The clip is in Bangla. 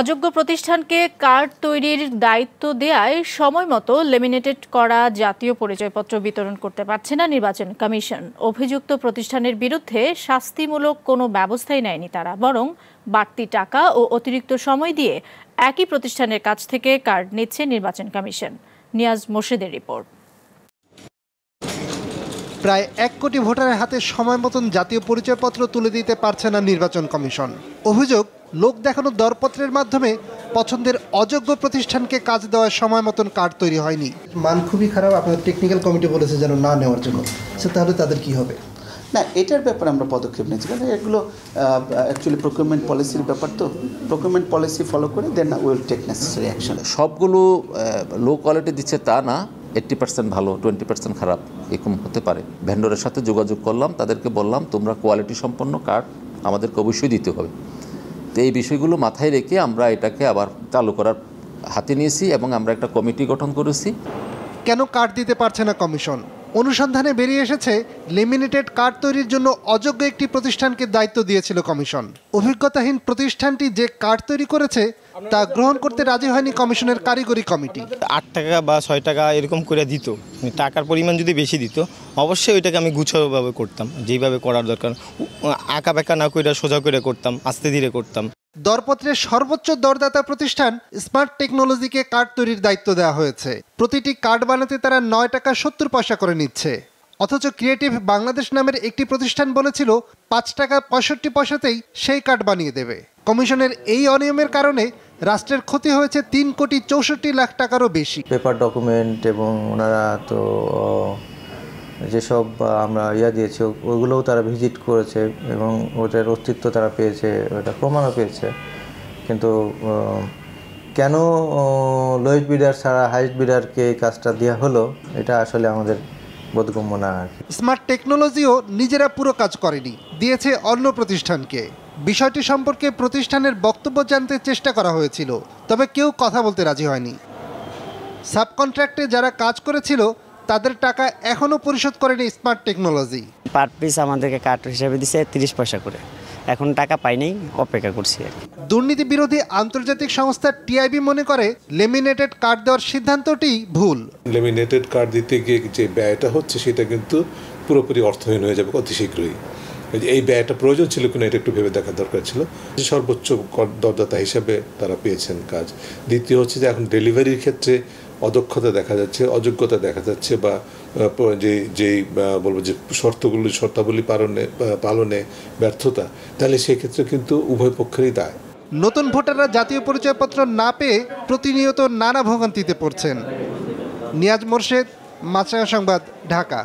অযোগ্য প্রতিষ্ঠানকে কার্ড তৈরির দায়িত্ব দেয়ায় সময় মতো লেমিনেটেড করা জাতীয় পরিচয়পত্র বিতরণ করতে পারছে না নির্বাচন কমিশন অভিযুক্ত প্রতিষ্ঠানের বিরুদ্ধে শাস্তিমূলক কোনো ব্যবস্থাই নেয়নি তারা বরং বাড়তি টাকা ও অতিরিক্ত সময় দিয়ে একই প্রতিষ্ঠানের কাছ থেকে কার্ড নিচ্ছে নির্বাচন কমিশন নিয়াজ মোর্শেদের রিপোর্ট প্রায় এক কোটি ভোটারের হাতে সময় মতন জাতীয় পরিচয়পত্র তুলে দিতে পারছে না নির্বাচন কমিশন অভিযোগ লোক দেখানো দরপত্রের মাধ্যমে পছন্দের অযোগ্য প্রতিষ্ঠানকে কাজ দেওয়ার সময় মতন কার্ড তৈরি হয়নি মান খুবই খারাপ আপনার টেকনিক্যাল কমিটি বলেছে যেন না নেওয়ার জন্য সে তাহলে তাদের কি হবে না এটার ব্যাপারে আমরা পদক্ষেপ নিয়েছি কারণ মানে এগুলো অ্যাকচুয়ালি প্রকিউরমেন্ট পলিসির ব্যাপার তো প্রকিউরমেন্ট পলিসি ফলো করে then will take necessary action সবগুলো লো কোয়ালিটি দিচ্ছে তা না এইট্টি পার্সেন্ট ভালো টোয়েন্টি পার্সেন্ট খারাপ এরকম হতে পারে ভেন্ডরের সাথে যোগাযোগ করলাম তাদেরকে বললাম তোমরা কোয়ালিটি সম্পন্ন কার্ড আমাদেরকে অবশ্যই দিতে হবে তো এই বিষয়গুলো মাথায় রেখে আমরা এটাকে আবার চালু করার হাতে নিয়েছি এবং আমরা একটা কমিটি গঠন করেছি কেন কার্ড দিতে পারছে না কমিশন অনুসন্ধানে বেরিয়ে এসেছে লিমিনেটেড কার্ড তৈরির জন্য অযোগ্য একটি প্রতিষ্ঠানকে দায়িত্ব দিয়েছিল কমিশন অভিজ্ঞতাহীন প্রতিষ্ঠানটি যে কার্ড তৈরি করেছে তা গ্রহণ করতে রাজি হয়নি কমিশনের কারিগরি কমিটি আট টাকা বা ছয় টাকা এরকম করে দিত মানে টাকার পরিমাণ যদি বেশি দিত অবশ্যই ওইটাকে আমি গুছোভাবে করতাম যেইভাবে করার দরকার আঁকা বেঁকা না করে সোজা করে করতাম আস্তে ধীরে করতাম দরপত্রের সর্বোচ্চ দরদাতা প্রতিষ্ঠান স্মার্ট টেকনোলজিকে কার্ড তৈরির দায়িত্ব দেওয়া হয়েছে প্রতিটি কার্ড বানাতে তারা নয় টাকা সত্তর পয়সা করে নিচ্ছে অথচ ক্রিয়েটিভ বাংলাদেশ নামের একটি প্রতিষ্ঠান বলেছিল পাঁচ টাকা পঁয়ষট্টি পয়সাতেই সেই কার্ড বানিয়ে দেবে কমিশনের এই অনিয়মের কারণে রাষ্ট্রের ক্ষতি হয়েছে তিন কোটি চৌষট্টি লাখ টাকারও বেশি পেপার ডকুমেন্ট এবং ওনারা তো যেসব আমরা ইয়া দিয়েছি ওগুলোও তারা ভিজিট করেছে এবং ওটার অস্তিত্ব তারা পেয়েছে ওটা প্রমাণও পেয়েছে কিন্তু কেন লোয়েস্ট বিডার ছাড়া হাইস্ট বিডারকে এই কাজটা দেওয়া হলো এটা আসলে আমাদের বোধগম্য না আর স্মার্ট টেকনোলজিও নিজেরা পুরো কাজ করেনি দিয়েছে অন্য প্রতিষ্ঠানকে বিষয়টি সম্পর্কে প্রতিষ্ঠানের বক্তব্য জানতে চেষ্টা করা হয়েছিল তবে কেউ কথা বলতে রাজি হয়নি সাবকন্ট্রাক্টে যারা কাজ করেছিল তাদের টাকা এখনও পরিশোধ করেনি স্মার্ট টেকনোলজি পার্ট পিস আমাদেরকে কাট হিসাবে দিছে তিরিশ পয়সা করে এখন টাকা পাইনি অপেক্ষা করছি দুর্নীতি বিরোধী আন্তর্জাতিক সংস্থা টিআইবি মনে করে লেমিনেটেড কার্ড দেওয়ার সিদ্ধান্তটি ভুল লেমিনেটেড কার্ড দিতে গিয়ে যে ব্যয়টা হচ্ছে সেটা কিন্তু পুরোপুরি অর্থহীন হয়ে যাবে অতি শীঘ্রই এই ব্যয়টা প্রয়োজন ছিল কিনা এটা একটু ভেবে দেখা দরকার ছিল যে সর্বোচ্চ করদাতা হিসাবে তারা পেয়েছেন কাজ দ্বিতীয় হচ্ছে যে এখন ডেলিভারির ক্ষেত্রে অদক্ষতা দেখা যাচ্ছে অযোগ্যতা দেখা যাচ্ছে বা যে যেই বলবো যে শর্তগুলি শর্তাবলী পালনে পালনে ব্যর্থতা তাহলে সেক্ষেত্রে কিন্তু উভয় পক্ষেরই দায় নতুন ভোটাররা জাতীয় পরিচয়পত্র না পেয়ে প্রতিনিয়ত নানা ভোগান্তিতে পড়ছেন নিয়াজ মোর্শেদ মাছরাঙা সংবাদ ঢাকা